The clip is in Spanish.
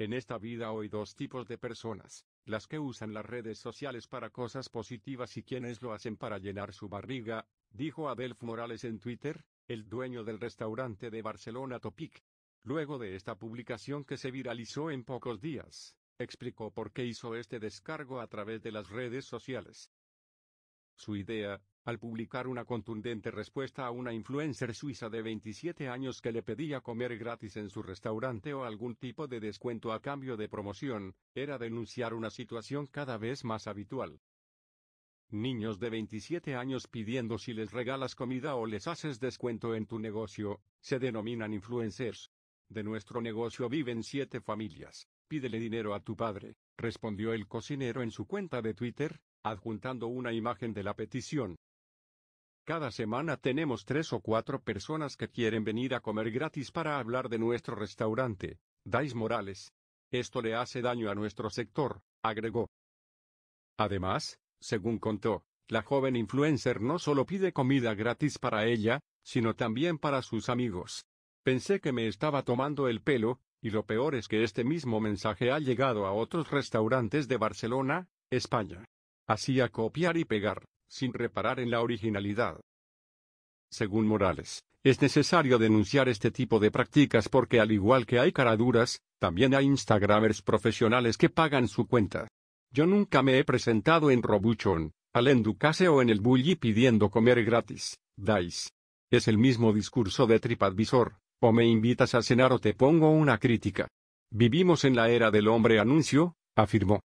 En esta vida hay dos tipos de personas, las que usan las redes sociales para cosas positivas y quienes lo hacen para llenar su barriga, dijo Adelf Morales en Twitter, el dueño del restaurante de Barcelona Topic. Luego de esta publicación que se viralizó en pocos días, explicó por qué hizo este descargo a través de las redes sociales. Su idea, al publicar una contundente respuesta a una influencer suiza de 27 años que le pedía comer gratis en su restaurante o algún tipo de descuento a cambio de promoción, era denunciar una situación cada vez más habitual. Niños de 27 años pidiendo si les regalas comida o les haces descuento en tu negocio, se denominan influencers. De nuestro negocio viven siete familias, pídele dinero a tu padre, respondió el cocinero en su cuenta de Twitter, adjuntando una imagen de la petición. Cada semana tenemos tres o cuatro personas que quieren venir a comer gratis para hablar de nuestro restaurante, Dais Morales. Esto le hace daño a nuestro sector, agregó. Además, según contó, la joven influencer no solo pide comida gratis para ella, sino también para sus amigos. Pensé que me estaba tomando el pelo, y lo peor es que este mismo mensaje ha llegado a otros restaurantes de Barcelona, España. Así a copiar y pegar sin reparar en la originalidad. Según Morales, es necesario denunciar este tipo de prácticas porque al igual que hay caraduras, también hay Instagramers profesionales que pagan su cuenta. Yo nunca me he presentado en Robuchon, al Enducase o en el Bully pidiendo comer gratis, dais. Es el mismo discurso de TripAdvisor, o me invitas a cenar o te pongo una crítica. Vivimos en la era del hombre anuncio, afirmó.